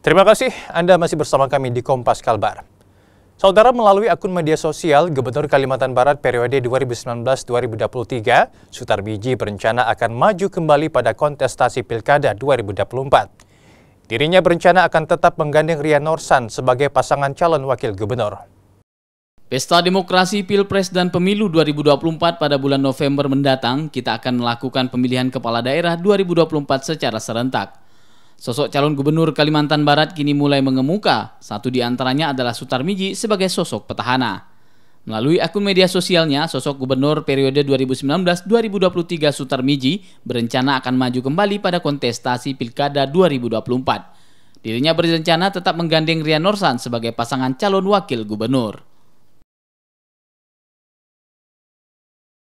Terima kasih Anda masih bersama kami di Kompas Kalbar. Saudara melalui akun media sosial, Gubernur Kalimantan Barat periode 2019-2023, Sutar Biji berencana akan maju kembali pada kontestasi Pilkada 2024. Dirinya berencana akan tetap menggandeng Ria Norsan sebagai pasangan calon wakil gubernur. Pesta Demokrasi Pilpres dan Pemilu 2024 pada bulan November mendatang, kita akan melakukan pemilihan kepala daerah 2024 secara serentak. Sosok calon gubernur Kalimantan Barat kini mulai mengemuka. Satu di antaranya adalah Sutarmiji sebagai sosok petahana. Melalui akun media sosialnya, sosok gubernur periode 2019-2023 Sutarmiji berencana akan maju kembali pada kontestasi Pilkada 2024. Dirinya berencana tetap menggandeng Rian Norsan sebagai pasangan calon wakil gubernur.